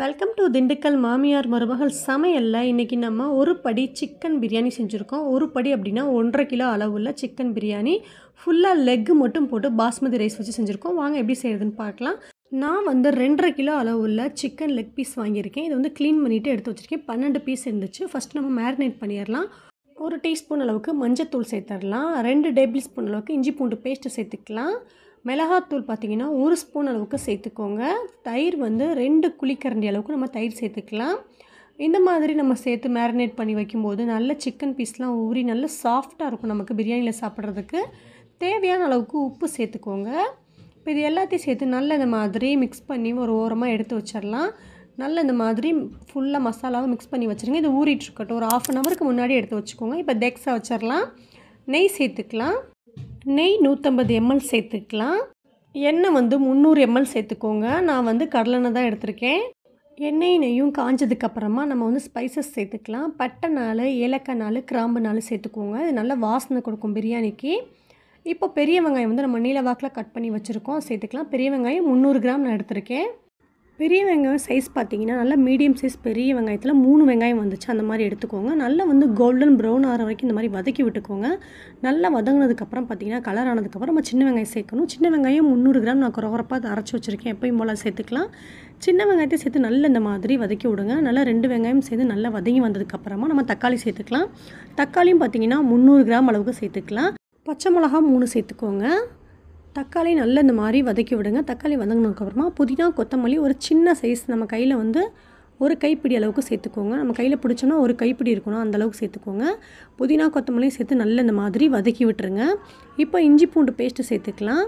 welcome to Dindigul மாமியார் மருமகள் சமையலில் இன்றைக்கி நம்ம ஒரு படி சிக்கன் பிரியாணி செஞ்சுருக்கோம் ஒரு படி அப்படின்னா ஒன்றரை கிலோ அளவுள்ள சிக்கன் பிரியாணி ஃபுல்லாக லெக்கு மட்டும் போட்டு பாஸ்மதி ரைஸ் வச்சு செஞ்சுருக்கோம் வாங்க எப்படி செய்கிறதுன்னு பார்க்கலாம் நான் வந்து ரெண்டரை கிலோ அளவுள்ள சிக்கன் லெக் பீஸ் வாங்கியிருக்கேன் இதை வந்து க்ளீன் பண்ணிவிட்டு எடுத்து வச்சுருக்கேன் பன்னெண்டு பீஸ் இருந்துச்சு ஃபஸ்ட் நம்ம மேரினேட் பண்ணிடலாம் ஒரு டீஸ்பூன் அளவுக்கு மஞ்சத்தூள் சேர்த்துடலாம் ரெண்டு டேபிள் ஸ்பூன் அளவுக்கு இஞ்சி பூண்டு பேஸ்ட்டு சேர்த்துக்கலாம் மிளகாத்தூள் பார்த்திங்கன்னா ஒரு ஸ்பூன் அளவுக்கு சேர்த்துக்கோங்க தயிர் வந்து ரெண்டு குழிக்கரண்டி அளவுக்கு நம்ம தயிர் சேர்த்துக்கலாம் இந்த மாதிரி நம்ம சேர்த்து மேரினேட் பண்ணி வைக்கும்போது நல்ல சிக்கன் பீஸ்லாம் ஊறி நல்ல சாஃப்டாக இருக்கும் நமக்கு பிரியாணியில் சாப்பிட்றதுக்கு தேவையான அளவுக்கு உப்பு சேர்த்துக்கோங்க இப்போ இது எல்லாத்தையும் சேர்த்து நல்ல இந்த மாதிரி மிக்ஸ் பண்ணி ஒரு ஓரமாக எடுத்து வச்சிடலாம் நல்ல இந்த மாதிரி ஃபுல்லாக மசாலாவை மிக்ஸ் பண்ணி வச்சுருங்க இது ஊறிட்டுருக்கட்டும் ஒரு ஆஃப் அன் ஹவருக்கு முன்னாடி எடுத்து வச்சுக்கோங்க இப்போ தெக்ஸாக வச்சிடலாம் நெய் சேர்த்துக்கலாம் நெய் நூற்றம்பது எம்எல் சேர்த்துக்கலாம் எண்ணெய் வந்து முந்நூறு எம்எல் சேர்த்துக்கோங்க நான் வந்து கடலெண்ணெய் தான் எடுத்திருக்கேன் எண்ணெய் நெய்யும் காஞ்சதுக்கப்புறமா நம்ம வந்து ஸ்பைசஸ் சேர்த்துக்கலாம் பட்டை நாள் ஏலக்காய் நாள் கிராம்பு நாள் சேர்த்துக்கோங்க இது நல்லா வாசனை கொடுக்கும் பிரியாணிக்கு இப்போ பெரிய வெங்காயம் வந்து நம்ம நீல வாக்கில் கட் பண்ணி வச்சுருக்கோம் சேர்த்துக்கலாம் பெரிய வெங்காயம் முந்நூறு கிராம் நான் எடுத்திருக்கேன் பெரிய வெங்காயம் சைஸ் பார்த்தீங்கன்னா நல்லா மீடியம் சைஸ் பெரிய வெங்காயத்தில் மூணு வெங்காயம் வந்துச்சு அந்த மாதிரி எடுத்துக்கோங்க நல்லா வந்து கோல்டன் ப்ரௌன் ஆகிற வரைக்கும் இந்த மாதிரி வதக்கி விட்டுக்கோங்க நல்லா வதங்கினதுக்கப்புறம் பார்த்தீங்கன்னா கலர் ஆனதுக்கப்புறம் நம்ம சின்ன வெங்காயம் சேர்க்கணும் சின்ன வெங்காயம் முந்நூறு கிராம் நான் குறகுறப்பாக அரைச்சி வச்சுருக்கேன் எப்பயும் போல் சேர்த்துக்கலாம் சின்ன வெங்காயத்தை சேர்த்து நல்லா இந்த மாதிரி வதக்கி விடுங்க நல்லா ரெண்டு வெங்காயம் சேர்த்து நல்லா வதங்கி வந்ததுக்கப்புறமா நம்ம தக்காளி சேர்த்துக்கலாம் தக்காளியும் பார்த்தீங்கன்னா முந்நூறு கிராம் அளவுக்கு சேர்த்துக்கலாம் பச்சை மிளகா மூணு சேர்த்துக்கோங்க தக்காளி நல்லா இந்த மாதிரி வதக்கி விடுங்க தக்காளி வதங்கினதுக்கப்புறமா புதினா கொத்தமல்லி ஒரு சின்ன சைஸ் நம்ம கையில் வந்து ஒரு கைப்பிடி அளவுக்கு சேர்த்துக்கோங்க நம்ம கையில் பிடிச்சோன்னா ஒரு கைப்பிடி இருக்கணும் அந்தளவுக்கு சேர்த்துக்கோங்க புதினா கொத்தமல்லி சேர்த்து நல்ல இந்த மாதிரி வதக்கி விட்டுருங்க இப்போ இஞ்சி பூண்டு பேஸ்ட்டு சேர்த்துக்கலாம்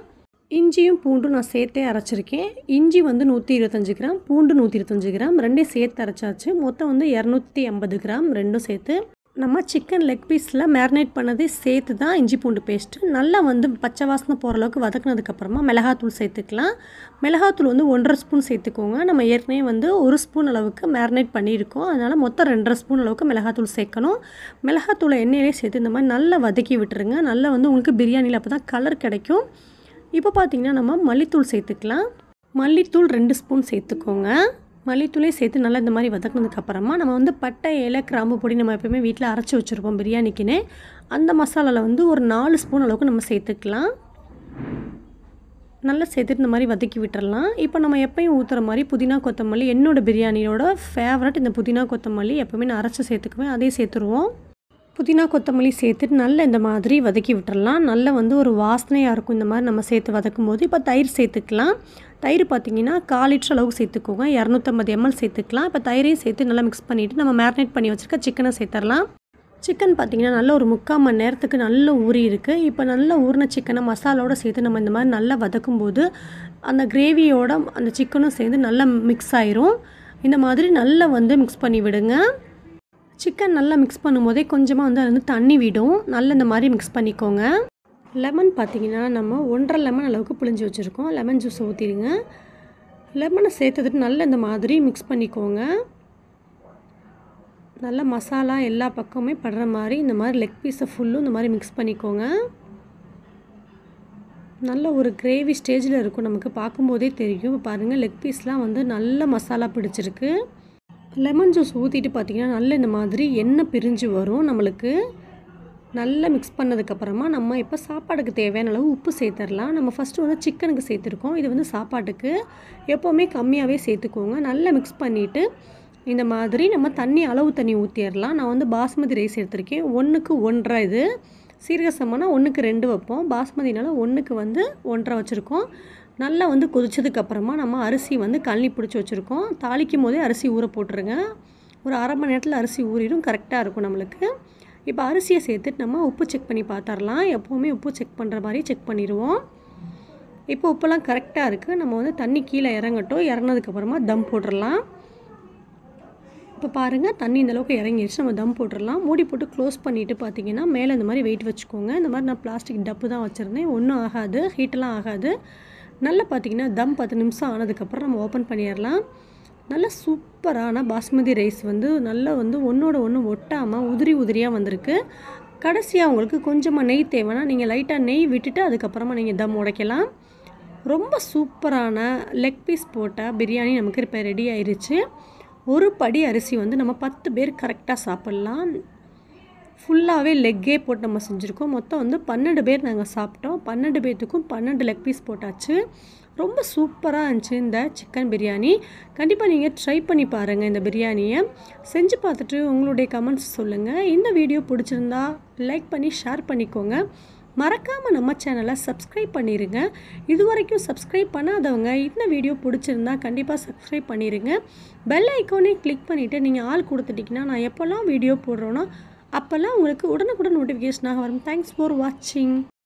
இஞ்சியும் பூண்டும் நான் சேர்த்தே அரைச்சிருக்கேன் இஞ்சி வந்து நூற்றி இருபத்தஞ்சி கிராம் பூண்டு நூற்றி இருபத்தஞ்சி கிராம் ரெண்டையும் சேர்த்து அரைச்சாச்சு மொத்தம் வந்து இரநூத்தி ஐம்பது கிராம் ரெண்டும் சேர்த்து நம்ம சிக்கன் லெக் பீஸில் மேரினேட் பண்ணது சேர்த்து தான் இஞ்சி பூண்டு பேஸ்ட்டு நல்லா வந்து பச்சை வாசனை போகிற அளவுக்கு வதக்குனதுக்கப்புறமா மிளகாத்தூள் சேர்த்துக்கலாம் மிளகாத்தூள் வந்து ஒன்றரை ஸ்பூன் சேர்த்துக்கோங்க நம்ம ஏற்கனவே வந்து ஒரு ஸ்பூன் அளவுக்கு மேரினேட் பண்ணியிருக்கோம் அதனால் மொத்தம் ரெண்டரை ஸ்பூன் அளவுக்கு மிளகாத்தூள் சேர்க்கணும் மிளகாத்தூளை எண்ணெயிலே சேர்த்து இந்த மாதிரி நல்லா வதக்கி விட்டுருங்க நல்லா வந்து உங்களுக்கு பிரியாணியில் அப்போ தான் கலர் கிடைக்கும் இப்போ பார்த்திங்கன்னா நம்ம மல்லித்தூள் சேர்த்துக்கலாம் மல்லித்தூள் ரெண்டு ஸ்பூன் சேர்த்துக்கோங்க மல்லித்தூளே சேர்த்து நல்லா இந்த மாதிரி அப்புறமா நம்ம வந்து பட்டை இலை கிராம்பு பொடி நம்ம எப்பயுமே வீட்டில் அரைச்சி வச்சுருப்போம் பிரியாணிக்குன்னு அந்த மசாலாவில் வந்து ஒரு நாலு ஸ்பூன் அளவுக்கு நம்ம சேர்த்துக்கலாம் நல்லா சேர்த்துட்டு இந்த மாதிரி வதக்கி விட்டுறலாம் இப்போ நம்ம எப்பயும் ஊற்றுற மாதிரி புதினா கொத்தமல்லி என்னோடய பிரியாணியோட ஃபேவரட் இந்த புதினா கொத்தமல்லி எப்போவுமே நான் அரைச்சி சேர்த்துக்குவேன் அதே சேர்த்துருவோம் புதினா கொத்தமல்லி சேர்த்துட்டு நல்ல இந்த மாதிரி வதக்கி விட்டுறலாம் நல்ல வந்து ஒரு வாசனையாக இருக்கும் இந்த மாதிரி நம்ம சேர்த்து வதக்கும் போது இப்போ தயிர் சேர்த்துக்கலாம் தயிர் பார்த்திங்கன்னா கால் லிட்டர் அளவுக்கு சேர்த்துக்கோங்க இரநூத்தம்பது எம்எல் சேர்த்துக்கலாம் இப்போ தயிரையும் சேர்த்து நல்லா மிக்ஸ் பண்ணிவிட்டு நம்ம மேரினேட் பண்ணி வச்சுருக்க சிக்கனை சேர்த்துடலாம் சிக்கன் பார்த்திங்கன்னா நல்ல ஒரு முக்கால் மணி நேரத்துக்கு நல்ல ஊறி இருக்குது இப்போ நல்ல ஊறின சிக்கனை மசாலோடு சேர்த்து நம்ம இந்த மாதிரி நல்லா வதக்கும்போது அந்த கிரேவியோட அந்த சிக்கனும் சேர்ந்து நல்லா மிக்ஸ் ஆயிரும் இந்த மாதிரி நல்லா வந்து மிக்ஸ் பண்ணி விடுங்க சிக்கன் நல்லா மிக்ஸ் பண்ணும்போதே கொஞ்சமாக வந்து அது வந்து தண்ணி விடும் நல்லா இந்த மாதிரி மிக்ஸ் பண்ணிக்கோங்க லெமன் பார்த்திங்கன்னா நம்ம ஒன்றரை லெமன் அளவுக்கு புளிஞ்சு வச்சுருக்கோம் லெமன் ஜூஸ் ஊற்றிடுங்க லெமனை சேர்த்துட்டு நல்லா இந்த மாதிரி மிக்ஸ் பண்ணிக்கோங்க நல்ல மசாலா எல்லா பக்கமுமே படுற மாதிரி இந்த மாதிரி லெக் பீஸை ஃபுல்லும் இந்த மாதிரி மிக்ஸ் பண்ணிக்கோங்க நல்ல ஒரு கிரேவி ஸ்டேஜில் இருக்கும் நமக்கு பார்க்கும்போதே தெரியும் பாருங்கள் லெக் பீஸ்லாம் வந்து நல்ல மசாலா பிடிச்சிருக்கு லெமன் ஜூஸ் ஊற்றிட்டு பார்த்திங்கன்னா நல்ல இந்த மாதிரி எண்ணெய் பிரிஞ்சு வரும் நம்மளுக்கு நல்லா மிக்ஸ் பண்ணதுக்கப்புறமா நம்ம இப்போ சாப்பாடுக்கு தேவையான அளவு உப்பு சேர்த்துடலாம் நம்ம ஃபஸ்ட்டு வந்து சிக்கனுக்கு சேர்த்துருக்கோம் இது வந்து சாப்பாட்டுக்கு எப்போவுமே கம்மியாகவே சேர்த்துக்கோங்க நல்லா மிக்ஸ் பண்ணிவிட்டு இந்த மாதிரி நம்ம தண்ணி அளவு தண்ணி ஊற்றிடலாம் நான் வந்து பாஸ்மதி ரைஸ் எடுத்திருக்கேன் ஒன்றுக்கு ஒன்றரை இது சீரகசம்னா ஒன்றுக்கு ரெண்டு வைப்போம் பாஸ்மதினால் ஒன்றுக்கு வந்து ஒன்றரை வச்சுருக்கோம் நல்லா வந்து அப்புறமா நம்ம அரிசி வந்து கழனி பிடிச்சி வச்சுருக்கோம் தாளிக்கும் போதே அரிசி ஊற போட்டுருங்க ஒரு அரை மணி நேரத்தில் அரிசி ஊறிடும் கரெக்டாக இருக்கும் நம்மளுக்கு இப்போ அரிசியை சேர்த்துட்டு நம்ம உப்பு செக் பண்ணி பார்த்துடலாம் எப்போவுமே உப்பு செக் பண்ணுற மாதிரி செக் பண்ணிடுவோம் இப்போ உப்பெல்லாம் கரெக்டாக இருக்குது நம்ம வந்து தண்ணி கீழே இறங்கட்டும் இறங்கினதுக்கப்புறமா தம் போட்டுடலாம் இப்போ பாருங்கள் தண்ணி இந்தளவுக்கு இறங்கிடுச்சு நம்ம தம் போட்டுடலாம் மூடி போட்டு க்ளோஸ் பண்ணிவிட்டு பார்த்தீங்கன்னா மேலே இந்த மாதிரி வெயிட் வச்சுக்கோங்க இந்த மாதிரி நான் பிளாஸ்டிக் டப்பு தான் வச்சுருந்தேன் ஒன்றும் ஆகாது ஹீட்டெல்லாம் ஆகாது நல்லா பார்த்திங்கன்னா தம் பத்து நிமிஷம் ஆனதுக்கப்புறம் நம்ம ஓப்பன் பண்ணிடலாம் நல்ல சூப்பரான பாஸ்மதி ரைஸ் வந்து நல்லா வந்து ஒன்றோட ஒன்று ஒட்டாமல் உதிரி உதிரியாக வந்திருக்கு கடைசியாக உங்களுக்கு கொஞ்சமாக நெய் தேவைன்னா நீங்கள் லைட்டாக நெய் விட்டுட்டு அதுக்கப்புறமா நீங்கள் தம் உடைக்கலாம் ரொம்ப சூப்பரான லெக் பீஸ் போட்ட பிரியாணி நமக்கு இப்போ ரெடி ஆயிடுச்சு ஒரு படி அரிசி வந்து நம்ம பத்து பேர் கரெக்டாக சாப்பிட்லாம் ஃபுல்லாகவே லெக்கே போட்டு நம்ம செஞ்சுருக்கோம் மொத்தம் வந்து பன்னெண்டு பேர் நாங்கள் சாப்பிட்டோம் பன்னெண்டு பேர்த்துக்கும் பன்னெண்டு லெக் பீஸ் போட்டாச்சு ரொம்ப சூப்பராக இருந்துச்சு இந்த சிக்கன் பிரியாணி கண்டிப்பாக நீங்கள் ட்ரை பண்ணி பாருங்கள் இந்த பிரியாணியை செஞ்சு பார்த்துட்டு உங்களுடைய கமெண்ட்ஸ் சொல்லுங்கள் இந்த வீடியோ பிடிச்சிருந்தா லைக் பண்ணி ஷேர் பண்ணிக்கோங்க மறக்காமல் நம்ம சேனலை சப்ஸ்கிரைப் பண்ணிடுங்க இது வரைக்கும் சப்ஸ்கிரைப் பண்ணாதவங்க இந்த வீடியோ பிடிச்சிருந்தா கண்டிப்பாக சப்ஸ்கிரைப் பண்ணிடுங்க பெல் ஐக்கோனே கிளிக் பண்ணிவிட்டு நீங்கள் ஆள் கொடுத்துட்டிங்கன்னா நான் எப்போல்லாம் வீடியோ போடுறோன்னா அப்போல்லாம் உங்களுக்கு உடனுக்குடன் நோட்டிஃபிகேஷனாக வரும் தேங்க்ஸ் ஃபார் வாட்சிங்